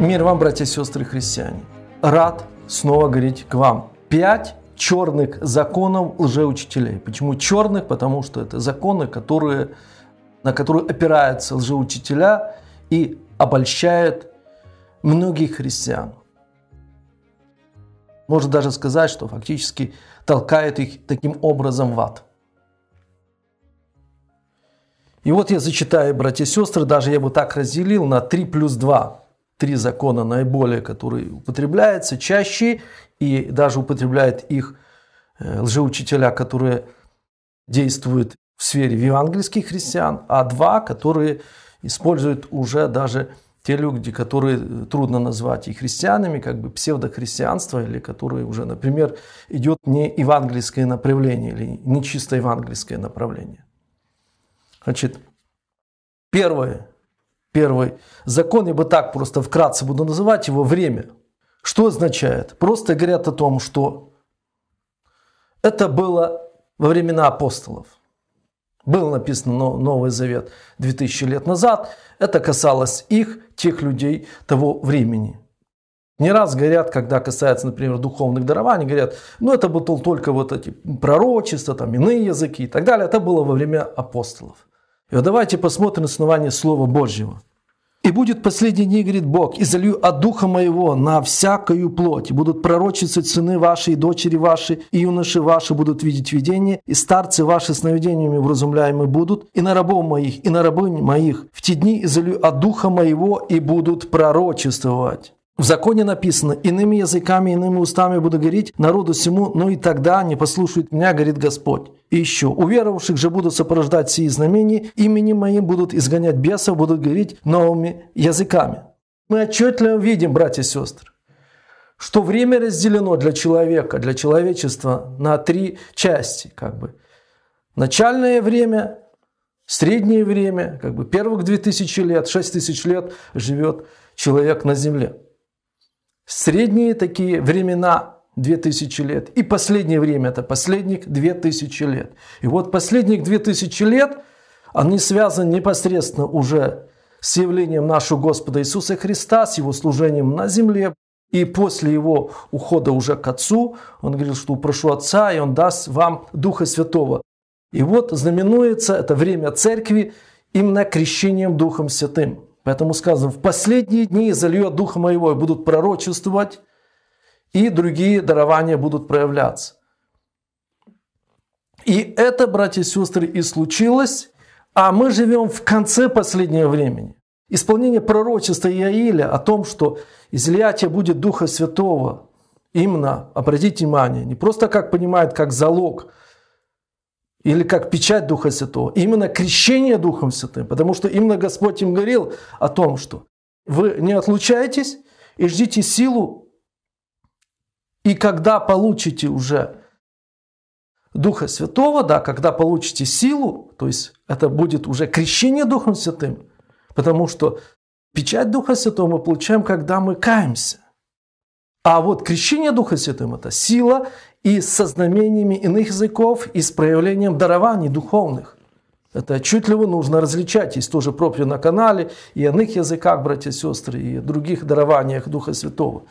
Мир вам, братья и сестры христиане. Рад снова говорить к вам. Пять черных законов лжеучителей. Почему черных? Потому что это законы, которые, на которые опираются лжеучителя и обольщают многих христиан. Можно даже сказать, что фактически толкает их таким образом в ад. И вот я зачитаю, братья и сестры, даже я бы так разделил на 3 плюс 2 три закона наиболее, которые употребляются чаще, и даже употребляют их э, лжеучителя, которые действуют в сфере евангельских христиан, а два, которые используют уже даже те люди, которые э, трудно назвать и христианами, как бы псевдохристианство, или которые уже, например, идет не евангельское направление, или не чисто евангельское направление. Значит, первое, первый закон, я бы так просто вкратце буду называть его, время. Что означает? Просто говорят о том, что это было во времена апостолов. Был написан Новый Завет 2000 лет назад. Это касалось их, тех людей, того времени. Не раз говорят, когда касается, например, духовных дарований, говорят, ну это было только вот эти пророчества, там иные языки и так далее. Это было во время апостолов. И вот давайте посмотрим основание Слова Божьего. «И будет последний день, говорит Бог, и залью от Духа Моего на всякую плоть. будут пророчиться сыны ваши, и дочери ваши, и юноши ваши будут видеть видение, и старцы ваши сновидениями вразумляемы будут, и на рабов моих, и на рабынь моих. В те дни и залью от Духа Моего, и будут пророчествовать». В законе написано, иными языками, иными устами буду говорить народу всему, но и тогда не послушают меня, говорит Господь. И еще, уверовавших же будут сопровождать сии знамения, именем моим будут изгонять бесов, будут говорить новыми языками. Мы отчетливо видим, братья и сестры, что время разделено для человека, для человечества на три части, как бы. Начальное время, среднее время, как бы первых 2000 лет, 6000 лет живет человек на земле средние такие времена 2000 лет и последнее время это последних 2000 лет. И вот последних 2000 лет они связаны непосредственно уже с явлением нашего Господа Иисуса Христа, с его служением на земле. И после его ухода уже к Отцу, он говорил, что упрошу Отца, и он даст вам Духа Святого. И вот знаменуется это время Церкви именно крещением Духом Святым. Поэтому сказано, в последние дни зальет Духа Моего и будут пророчествовать, и другие дарования будут проявляться. И это, братья и сестры, и случилось, а мы живем в конце последнего времени. Исполнение пророчества Иаиля о том, что излиятие будет Духа Святого, именно, обратите внимание, не просто как понимают как залог – или как печать Духа Святого, именно крещение Духом Святым, потому что именно Господь им говорил о том, что вы не отлучаетесь и ждите силу, и когда получите уже Духа Святого, да, когда получите силу, то есть это будет уже крещение Духом Святым, потому что печать Духа Святого мы получаем, когда мы каемся. А вот крещение Духа Святым – это сила и со знамениями иных языков, и с проявлением дарований духовных. Это отчетливо нужно различать. Есть тоже проповедь на канале и о иных языках, братья и сестры, и о других дарованиях Духа Святого.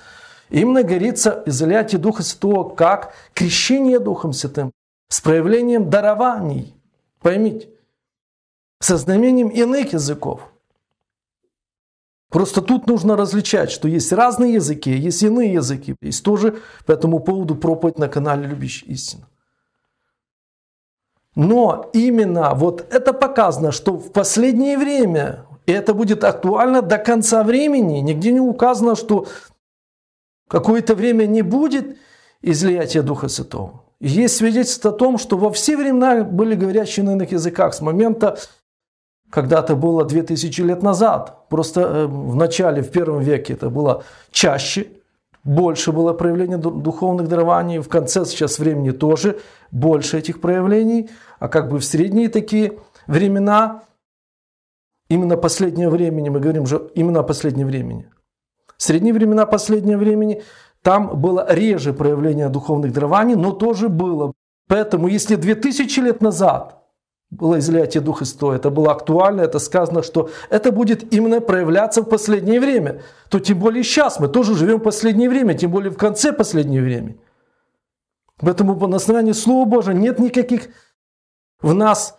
именно говорится изъятие Духа Святого как крещение Духом Святым с проявлением дарований. Поймите, со знамением иных языков. Просто тут нужно различать, что есть разные языки, есть иные языки. Есть тоже по этому поводу проповедь на канале любящий истину». Но именно вот это показано, что в последнее время, и это будет актуально до конца времени, нигде не указано, что какое-то время не будет излиятия Духа Святого. Есть свидетельство о том, что во все времена были говорящие на иных языках с момента когда-то было 2000 лет назад. Просто э, в начале, в первом веке это было чаще, больше было проявление духовных дарований, в конце сейчас времени тоже больше этих проявлений, а как бы в средние такие времена, именно последнее времени, мы говорим же именно о последнем времени. Средние времена, последнего времени, там было реже проявление духовных дарований, но тоже было. Поэтому если 2000 лет назад – было излияние Духа Святого, это было актуально, это сказано, что это будет именно проявляться в последнее время. То тем более сейчас мы тоже живем в последнее время, тем более в конце последнего времени. Поэтому по настроению Слова Божьего нет никаких в нас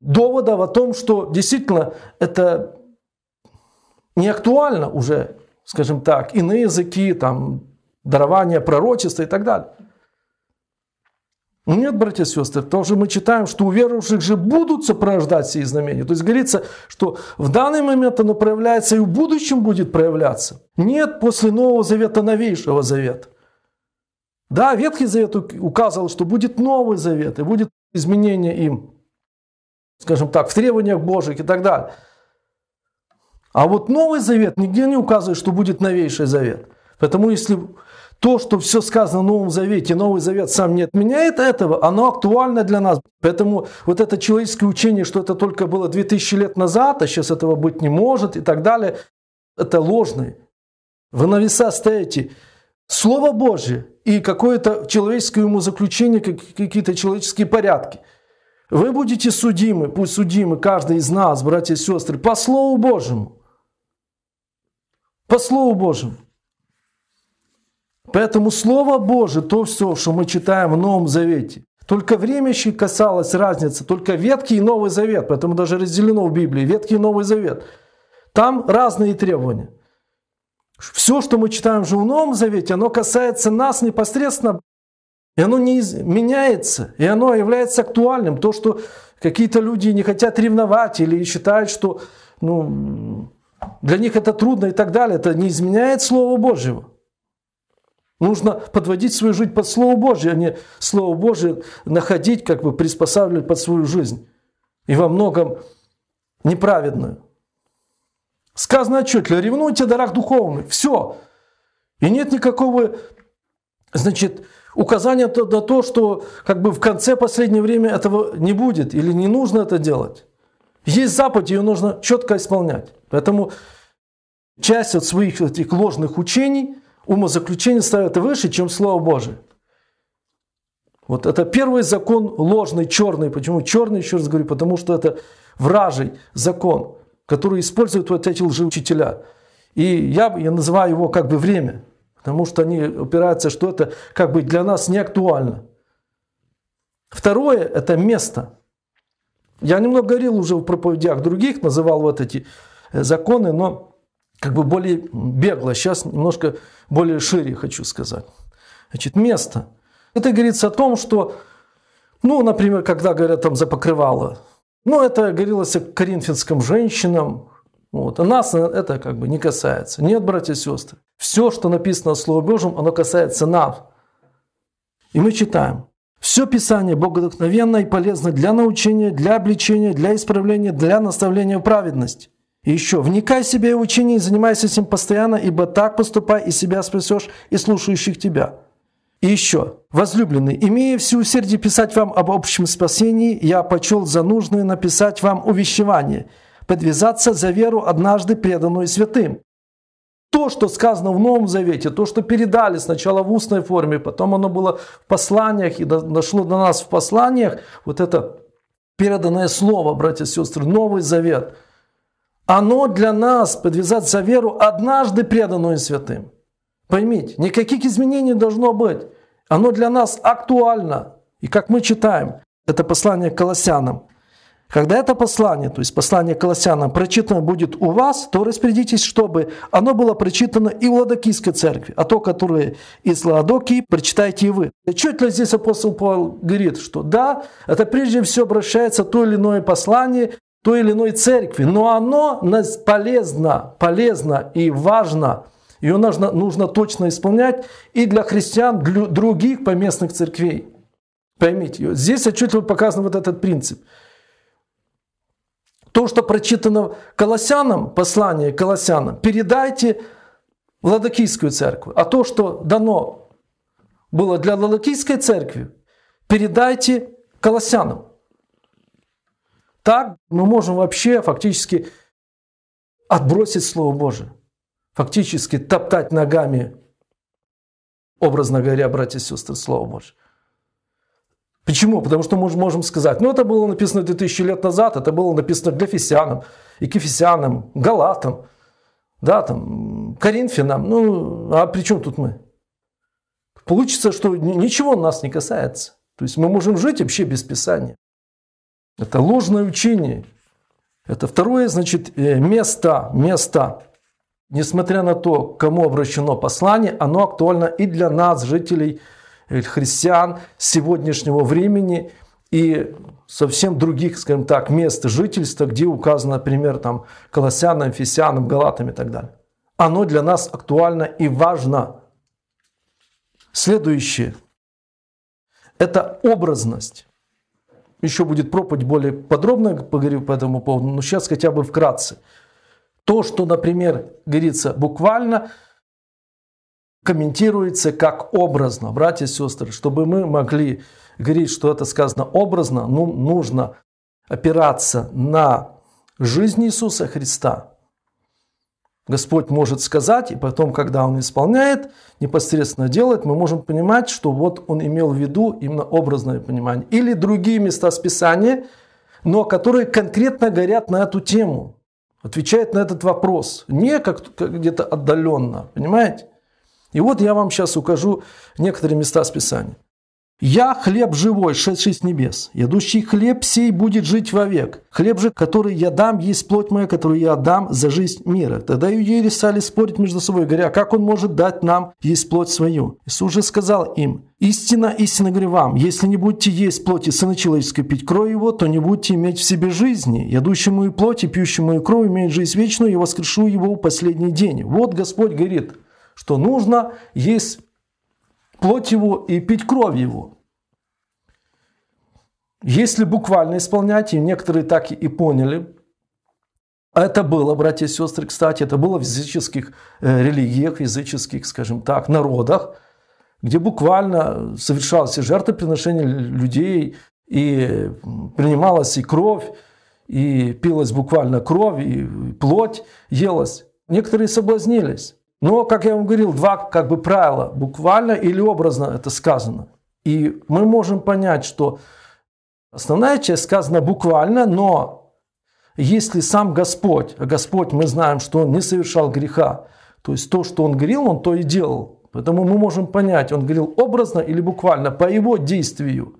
доводов о том, что действительно это не актуально уже, скажем так, иные языки, там, дарование пророчества и так далее. Нет, братья и сестры, потому что мы читаем, что у верующих же будут сопровождать все знамения. То есть говорится, что в данный момент оно проявляется и в будущем будет проявляться. Нет после Нового Завета новейшего Завета. Да, Ветхий Завет указывал, что будет Новый Завет и будет изменение им, скажем так, в требованиях Божьих и так далее. А вот Новый Завет нигде не указывает, что будет новейший Завет. Поэтому если то, что все сказано в Новом Завете, Новый Завет сам не отменяет этого, оно актуально для нас. Поэтому вот это человеческое учение, что это только было 2000 лет назад, а сейчас этого быть не может и так далее, это ложное. Вы на веса стоите. Слово Божье и какое-то человеческое ему заключение, какие-то человеческие порядки. Вы будете судимы, пусть судимы каждый из нас, братья и сестры, по Слову Божьему. По Слову Божьему. Поэтому Слово Божие, то все, что мы читаем в Новом Завете, только время еще касалось разницы, только Ветхий и Новый Завет, поэтому даже разделено в Библии, Ветхий и Новый Завет. Там разные требования. Все, что мы читаем в Новом Завете, оно касается нас непосредственно, и оно не меняется, и оно является актуальным. То, что какие-то люди не хотят ревновать или считают, что ну, для них это трудно и так далее, это не изменяет Слово Божьего. Нужно подводить свою жизнь под Слово Божье, а не Слово Божье находить, как бы приспосабливать под свою жизнь. И во многом неправедную. Сказано отчетливо, ревнуйте о дарах духовных. Все. И нет никакого, значит, указания на то, что как бы в конце последнего времени этого не будет или не нужно это делать. Есть заповедь, ее нужно четко исполнять. Поэтому часть от своих этих ложных учений – умозаключение ставят выше, чем Слово Божие. Вот это первый закон ложный, черный. Почему черный, еще раз говорю, потому что это вражий закон, который используют вот эти лжеучителя. И я, я называю его как бы время, потому что они опираются, что это как бы для нас не актуально. Второе – это место. Я немного говорил уже в проповедях других, называл вот эти э, законы, но как бы более бегло, сейчас немножко более шире хочу сказать. Значит, место. Это говорится о том, что, ну, например, когда говорят там за покрывало, ну, это говорилось о коринфянском женщинам, вот. А нас это как бы не касается. Нет, братья и сестры. Все, что написано в Слове Божьем, оно касается нас. И мы читаем. Все Писание богодухновенно и полезно для научения, для обличения, для исправления, для наставления в праведность еще, вникай в себя и учени, занимайся этим постоянно, ибо так поступай, и себя спасешь, и слушающих тебя. И еще, возлюбленный, имея все усердие писать вам об общем спасении, я почел за нужное написать вам увещевание, подвязаться за веру, однажды преданную святым. То, что сказано в Новом Завете, то, что передали сначала в устной форме, потом оно было в посланиях и дошло до нас в посланиях, вот это переданное слово, братья и сестры, Новый Завет – оно для нас, подвязать за веру, однажды преданное святым. Поймите, никаких изменений не должно быть. Оно для нас актуально. И как мы читаем, это послание к Колоссянам. Когда это послание, то есть послание к Колоссянам, прочитано будет у вас, то распорядитесь, чтобы оно было прочитано и в Ладокийской церкви, а то, которое из Ладокии, прочитайте и вы. Чуть ли здесь апостол Павел говорит, что да, это прежде всего обращается то или иное послание той или иной церкви, но оно полезно, полезно и важно. Ее нужно, нужно точно исполнять и для христиан, для других поместных церквей. Поймите, здесь отчетливо показан вот этот принцип. То, что прочитано Колоссянам, послание Колоссянам, передайте в Ладокийскую церковь. А то, что дано было для Ладокийской церкви, передайте Колоссянам. Так мы можем вообще фактически отбросить Слово Божие, фактически топтать ногами, образно говоря, братья и сестры, Слово Божие. Почему? Потому что мы можем сказать, ну это было написано 2000 лет назад, это было написано для Ефесянам, и к Ефесянам, Галатам, да, там, Коринфянам, ну а при чем тут мы? Получится, что ничего нас не касается. То есть мы можем жить вообще без Писания. Это ложное учение. Это второе, значит, э, место, место. Несмотря на то, кому обращено послание, оно актуально и для нас, жителей, э, христиан сегодняшнего времени и совсем других, скажем так, мест жительства, где указано, например, там, Колоссянам, Ефесянам, Галатам и так далее. Оно для нас актуально и важно. Следующее – это образность еще будет проповедь более подробно, поговорю по этому поводу, но сейчас хотя бы вкратце. То, что, например, говорится буквально, комментируется как образно, братья и сестры, чтобы мы могли говорить, что это сказано образно, ну, нужно опираться на жизнь Иисуса Христа, Господь может сказать, и потом, когда Он исполняет, непосредственно делает, мы можем понимать, что вот Он имел в виду именно образное понимание. Или другие места Списания, но которые конкретно горят на эту тему, отвечают на этот вопрос, не как, как где-то отдаленно, понимаете? И вот я вам сейчас укажу некоторые места Списания. «Я хлеб живой, шедший с небес. Идущий хлеб сей будет жить вовек. Хлеб же, который я дам, есть плоть моя, которую я дам за жизнь мира». Тогда иудеи стали спорить между собой, говоря, «Как он может дать нам есть плоть свою?» Иисус же сказал им, «Истина, истинно говорю вам, если не будете есть плоти Сына Человеческого пить кровь Его, то не будете иметь в себе жизни. Ядущему и плоти, пьющему и кровь имеет жизнь вечную, и воскрешу его в последний день». Вот Господь говорит, что нужно есть плоть его и пить кровь его. Если буквально исполнять, и некоторые так и поняли, это было, братья и сестры, кстати, это было в языческих э, религиях, языческих, скажем так, народах, где буквально совершалось и жертвоприношение людей, и принималась и кровь, и пилась буквально кровь, и плоть елась. Некоторые соблазнились. Но, как я вам говорил, два как бы правила, буквально или образно это сказано. И мы можем понять, что основная часть сказана буквально, но если сам Господь, а Господь мы знаем, что Он не совершал греха, то есть то, что Он говорил, Он то и делал. Поэтому мы можем понять, Он говорил образно или буквально, по Его действию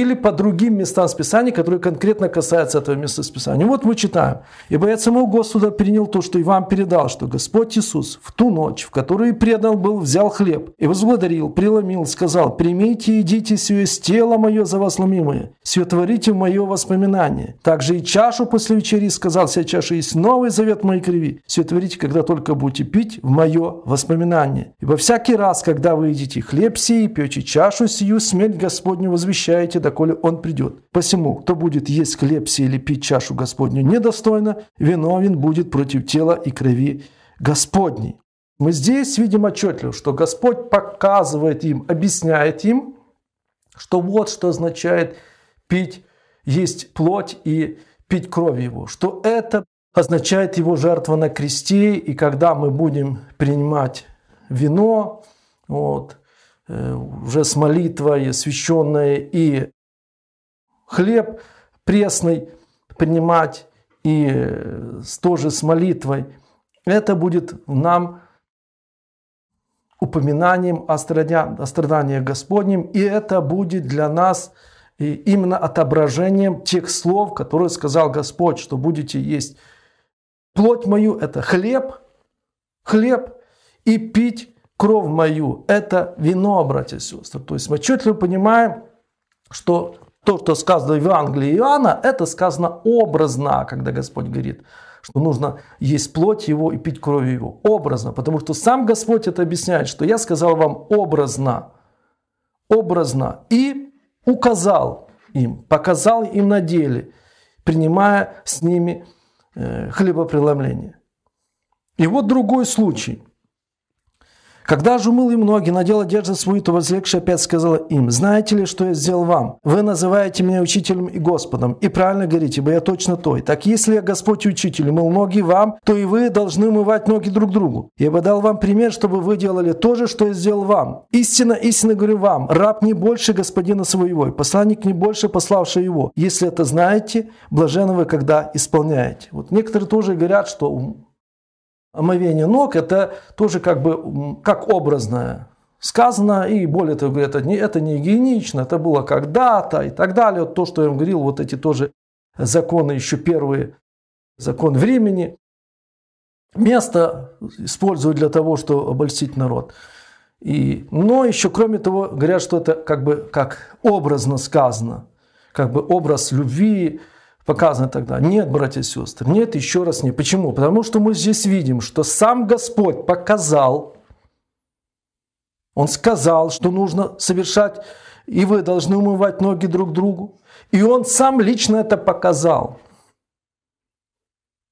или по другим местам Списания, которые конкретно касаются этого места Списания. Вот мы читаем. Ибо я самого Господа принял то, что и вам передал, что Господь Иисус в ту ночь, в которую предан был, взял хлеб и возблагодарил, преломил, сказал, «Примите и идите сие с тела мое за вас ломимое, сие творите в мое воспоминание». Также и чашу после вечери сказал, «Вся чаша есть новый завет моей крови, сие творите, когда только будете пить в мое воспоминание. Ибо всякий раз, когда вы едите хлеб сей, пьете чашу сию, смерть Господню возвещаете доколе он придет. Посему, кто будет есть хлеб сей или пить чашу Господню недостойно, виновен будет против тела и крови Господней». Мы здесь видим отчетливо, что Господь показывает им, объясняет им, что вот что означает пить, есть плоть и пить кровь его, что это означает его жертва на кресте, и когда мы будем принимать вино, вот, Э, уже с молитвой, священное и хлеб пресный принимать и э, тоже с молитвой. Это будет нам упоминанием о, страня, о страданиях Господнем, и это будет для нас именно отображением тех слов, которые сказал Господь, что будете есть плоть мою, это хлеб, хлеб, и пить кровь мою, это вино, братья и сестры. То есть мы четко понимаем, что то, что сказано в Евангелии Иоанна, это сказано образно, когда Господь говорит, что нужно есть плоть его и пить кровь его. Образно, потому что сам Господь это объясняет, что я сказал вам образно, образно и указал им, показал им на деле, принимая с ними э, хлебопреломление. И вот другой случай – когда же умыл им ноги, надел одежду свою, то возлегший опять сказала им, «Знаете ли, что я сделал вам? Вы называете меня учителем и Господом, и правильно говорите, ибо я точно той. Так если я Господь и учитель мыл ноги вам, то и вы должны умывать ноги друг другу. Я бы дал вам пример, чтобы вы делали то же, что я сделал вам. Истина, истинно говорю вам, раб не больше господина своего, и посланник не больше пославшего его. Если это знаете, блажены вы, когда исполняете». Вот некоторые тоже говорят, что омовение ног – это тоже как бы как образное сказано, и более того, это не, это не гигиенично, это было когда-то и так далее. Вот то, что я вам говорил, вот эти тоже законы, еще первые, закон времени, место используют для того, чтобы обольстить народ. И, но еще, кроме того, говорят, что это как бы как образно сказано, как бы образ любви, показано тогда. Нет, братья и сестры, нет, еще раз нет. Почему? Потому что мы здесь видим, что сам Господь показал, Он сказал, что нужно совершать, и вы должны умывать ноги друг другу. И Он сам лично это показал.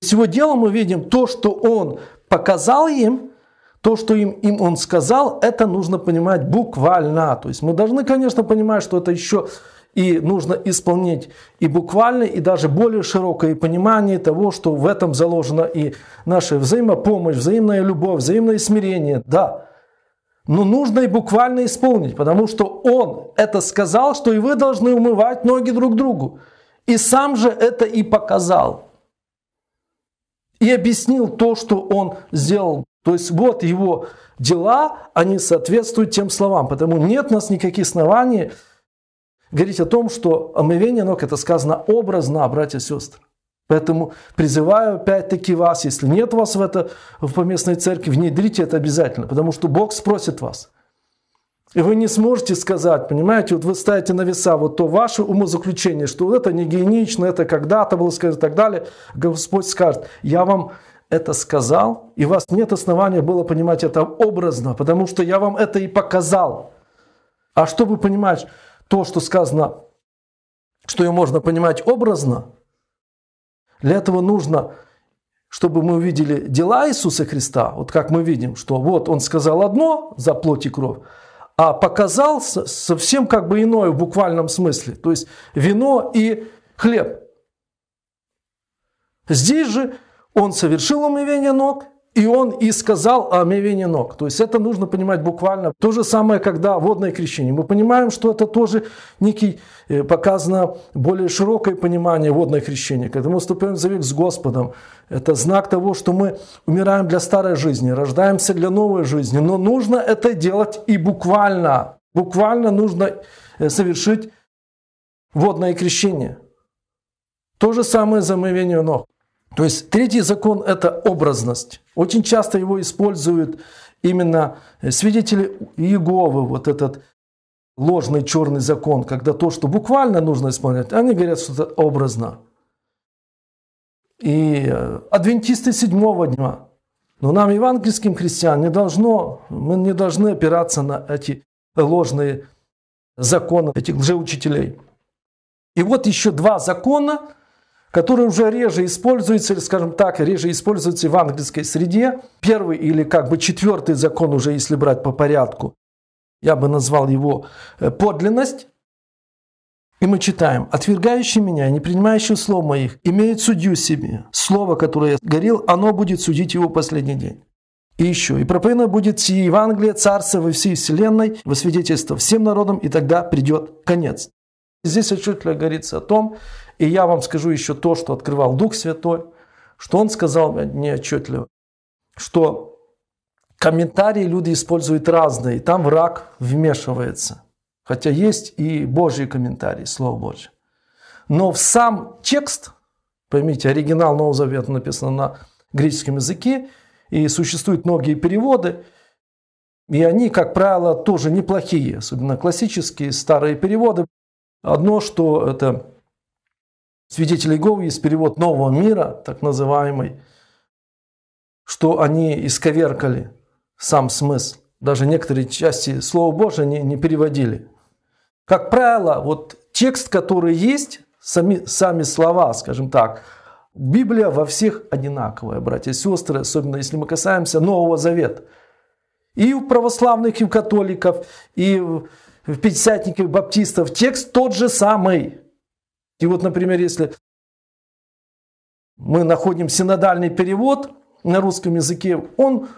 Всего дела мы видим то, что Он показал им – то, что им, им он сказал, это нужно понимать буквально. То есть мы должны, конечно, понимать, что это еще и нужно исполнить и буквально, и даже более широкое понимание того, что в этом заложена и наша взаимопомощь, взаимная любовь, взаимное смирение. Да, но нужно и буквально исполнить, потому что он это сказал, что и вы должны умывать ноги друг другу. И сам же это и показал. И объяснил то, что он сделал. То есть вот его дела, они соответствуют тем словам. Потому нет у нас никаких оснований говорить о том, что омовение ног – это сказано образно, братья и сестры. Поэтому призываю опять-таки вас, если нет вас в это в поместной церкви, внедрите это обязательно, потому что Бог спросит вас. И вы не сможете сказать, понимаете, вот вы ставите на веса вот то ваше умозаключение, что вот это не гигиенично, это когда-то было сказано и так далее. Господь скажет, я вам это сказал, и у вас нет основания было понимать это образно, потому что я вам это и показал. А чтобы понимать, то, что сказано, что ее можно понимать образно, для этого нужно, чтобы мы увидели дела Иисуса Христа, вот как мы видим, что вот он сказал одно за плоть и кровь, а показал совсем как бы иное в буквальном смысле, то есть вино и хлеб. Здесь же он совершил умывение ног, и он и сказал о мевении ног. То есть это нужно понимать буквально. То же самое, когда водное крещение. Мы понимаем, что это тоже некий, э, показано более широкое понимание водное крещение. Когда мы вступаем в завет с Господом, это знак того, что мы умираем для старой жизни, рождаемся для новой жизни. Но нужно это делать и буквально. Буквально нужно э, совершить водное крещение. То же самое за замывение ног. То есть третий закон – это образность. Очень часто его используют именно э, свидетели Иеговы, вот этот ложный черный закон, когда то, что буквально нужно исполнять, они говорят, что это образно. И э, адвентисты седьмого дня. Но нам, евангельским христиан, не должно, мы не должны опираться на эти ложные законы, этих лжеучителей. И вот еще два закона – который уже реже используется, или, скажем так, реже используется в английской среде. Первый или как бы четвертый закон уже, если брать по порядку, я бы назвал его э, подлинность. И мы читаем, отвергающий меня, не принимающий слов моих, имеет судью себе. Слово, которое я говорил, оно будет судить его последний день. И еще, и проповедно будет сие Евангелие, царство во всей вселенной, во свидетельство всем народам, и тогда придет конец. Здесь отчетливо говорится о том, и я вам скажу еще то, что открывал Дух Святой, что он сказал мне отчетливо, что комментарии люди используют разные, там враг вмешивается. Хотя есть и Божьи комментарии, Слово Божье. Но в сам текст, поймите, оригинал Нового Завета написан на греческом языке, и существуют многие переводы, и они, как правило, тоже неплохие, особенно классические старые переводы. Одно, что это свидетели Иеговы, есть перевод нового мира, так называемый, что они исковеркали сам смысл. Даже некоторые части Слова Божия не, не переводили. Как правило, вот текст, который есть, сами, сами слова, скажем так, Библия во всех одинаковая, братья и сестры, особенно если мы касаемся Нового Завета. И у православных, и у католиков, и в пятидесятниках баптистов, текст тот же самый. И вот, например, если мы находим синодальный перевод на русском языке, он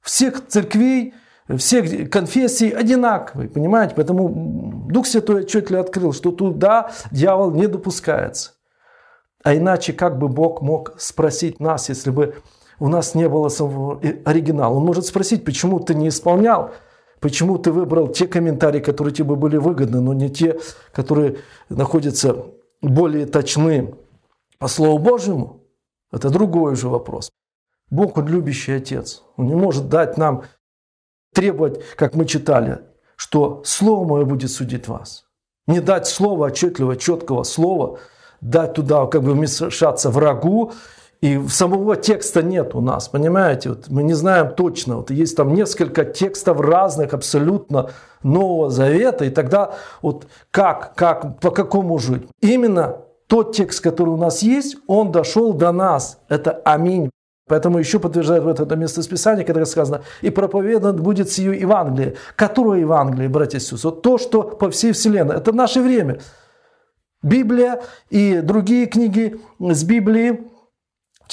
всех церквей, всех конфессий одинаковый, понимаете? Поэтому Дух Святой отчетливо открыл, что туда дьявол не допускается. А иначе как бы Бог мог спросить нас, если бы у нас не было самого оригинала? Он может спросить, почему ты не исполнял Почему ты выбрал те комментарии, которые тебе были выгодны, но не те, которые находятся более точны по Слову Божьему? Это другой уже вопрос. Бог, Он любящий Отец. Он не может дать нам требовать, как мы читали, что Слово Мое будет судить вас. Не дать слова, отчетливого, четкого слова, дать туда, как бы вмешаться врагу и самого текста нет у нас, понимаете? Вот мы не знаем точно. Вот есть там несколько текстов разных абсолютно Нового Завета. И тогда вот как, как, по какому жить? Именно тот текст, который у нас есть, он дошел до нас. Это аминь. Поэтому еще подтверждает вот это место из Писания, когда сказано, и проповедан будет сию Евангелие. Которое Евангелие, братья и сестры? то, что по всей вселенной. Это наше время. Библия и другие книги с Библии,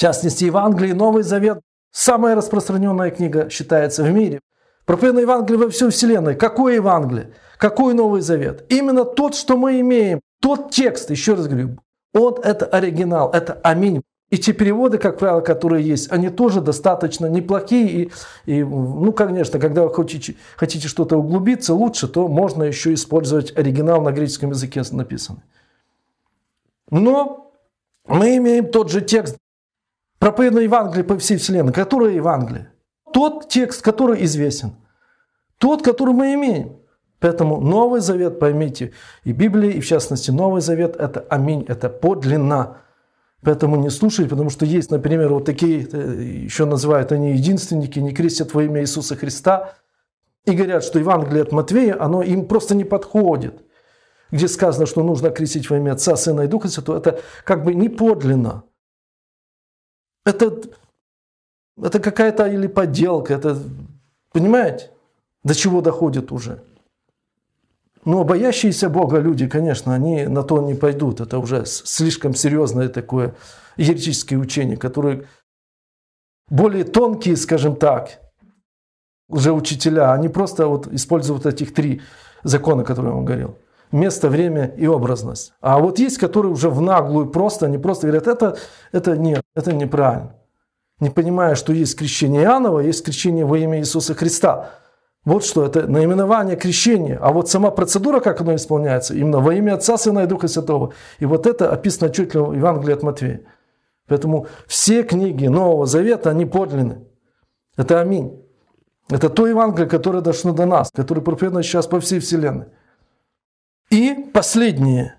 в частности, Евангелие и Новый Завет – самая распространенная книга считается в мире. Проповедано Евангелие во всю Вселенную. Какое Евангелие? Какой Новый Завет? Именно тот, что мы имеем, тот текст, еще раз говорю, он – это оригинал, это аминь. И те переводы, как правило, которые есть, они тоже достаточно неплохие. И, и ну, конечно, когда вы хотите, хотите что-то углубиться лучше, то можно еще использовать оригинал на греческом языке написанный. Но мы имеем тот же текст проповедуя Евангелие по всей вселенной. Которое Евангелие? Тот текст, который известен. Тот, который мы имеем. Поэтому Новый Завет, поймите, и Библия, и в частности Новый Завет – это аминь, это подлинно. Поэтому не слушайте, потому что есть, например, вот такие, э, еще называют они единственники, не крестят во имя Иисуса Христа, и говорят, что Евангелие от Матвея, оно им просто не подходит. Где сказано, что нужно крестить во имя Отца, Сына и Духа Святого, это как бы не подлинно. Это, это какая-то или подделка, это, понимаете, до чего доходит уже. Но ну, а боящиеся Бога люди, конечно, они на то не пойдут. Это уже слишком серьезное такое еретическое учение, которое более тонкие, скажем так, уже учителя, они просто вот используют этих три закона, которые я вам говорил место, время и образность. А вот есть, которые уже в наглую просто, они просто говорят, это, это нет, это неправильно. Не понимая, что есть крещение Иоаннова, есть крещение во имя Иисуса Христа. Вот что это наименование крещения. А вот сама процедура, как оно исполняется, именно во имя Отца, Сына и Духа Святого. И вот это описано чуть ли в Евангелии от Матвея. Поэтому все книги Нового Завета, они подлинны. Это аминь. Это то Евангелие, которое дошло до нас, которое проповедовано сейчас по всей Вселенной. И последнее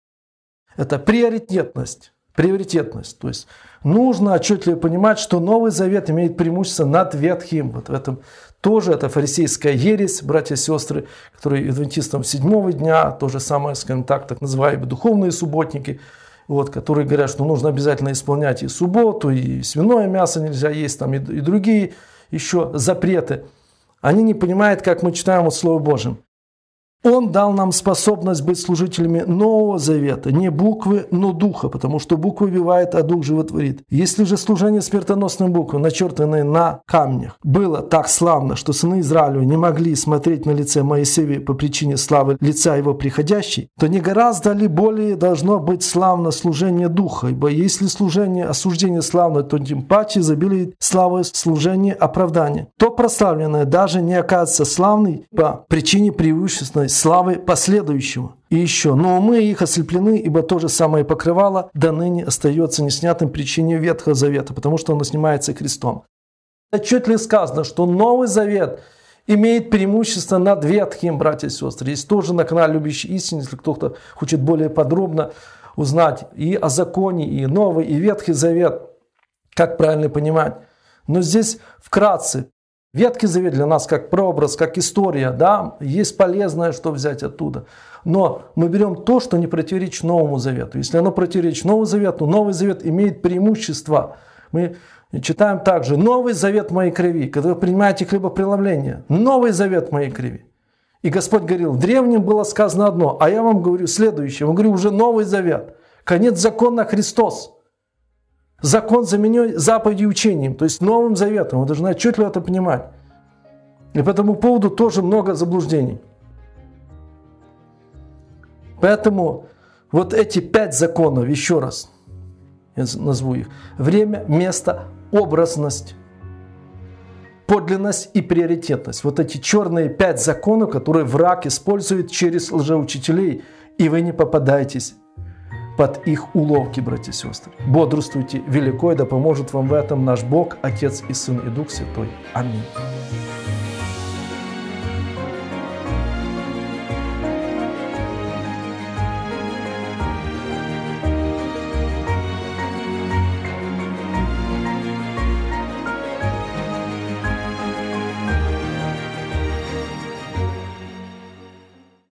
– это приоритетность. Приоритетность. То есть нужно отчетливо понимать, что Новый Завет имеет преимущество над Ветхим. Вот в этом тоже это фарисейская ересь, братья и сестры, которые адвентистам седьмого дня, то же самое, скажем так, так называемые духовные субботники, вот, которые говорят, что нужно обязательно исполнять и субботу, и свиное мясо нельзя есть, там, и, и другие еще запреты. Они не понимают, как мы читаем вот Слово Божие. Он дал нам способность быть служителями Нового Завета, не буквы, но духа, потому что буквы убивает, а дух животворит. Если же служение смертоносной буквы, начертанное на камнях, было так славно, что сыны Израилю не могли смотреть на лице Моисея по причине славы лица его приходящей, то не гораздо ли более должно быть славно служение духа, ибо если служение осуждение славно, то тем паче изобилие славы служение оправдания. То прославленное даже не окажется славной по причине преимущественной славы последующего. И еще, но мы их ослеплены, ибо то же самое покрывало до ныне остается неснятым причине Ветхого Завета, потому что оно снимается крестом. Отчетливо сказано, что Новый Завет имеет преимущество над Ветхим, братья и сестры. Есть тоже на канале «Любящий истин», если кто-то хочет более подробно узнать и о законе, и Новый, и Ветхий Завет, как правильно понимать. Но здесь вкратце Ветки Завет для нас как прообраз, как история, да, есть полезное, что взять оттуда. Но мы берем то, что не противоречит Новому Завету. Если оно противоречит Новому Завету, Новый Завет имеет преимущество. Мы читаем также «Новый Завет моей крови», когда вы принимаете хлебопреломление. «Новый Завет моей крови». И Господь говорил, в древнем было сказано одно, а я вам говорю следующее. Я вам говорю, уже Новый Завет. Конец закона Христос закон заменен заповеди учением, то есть Новым Заветом. Вы должны отчетливо это понимать. И по этому поводу тоже много заблуждений. Поэтому вот эти пять законов, еще раз, я назову их, время, место, образность, подлинность и приоритетность. Вот эти черные пять законов, которые враг использует через лжеучителей, и вы не попадаетесь под их уловки, братья и сестры. Бодрствуйте великой, да поможет вам в этом наш Бог, Отец и Сын и Дух Святой. Аминь.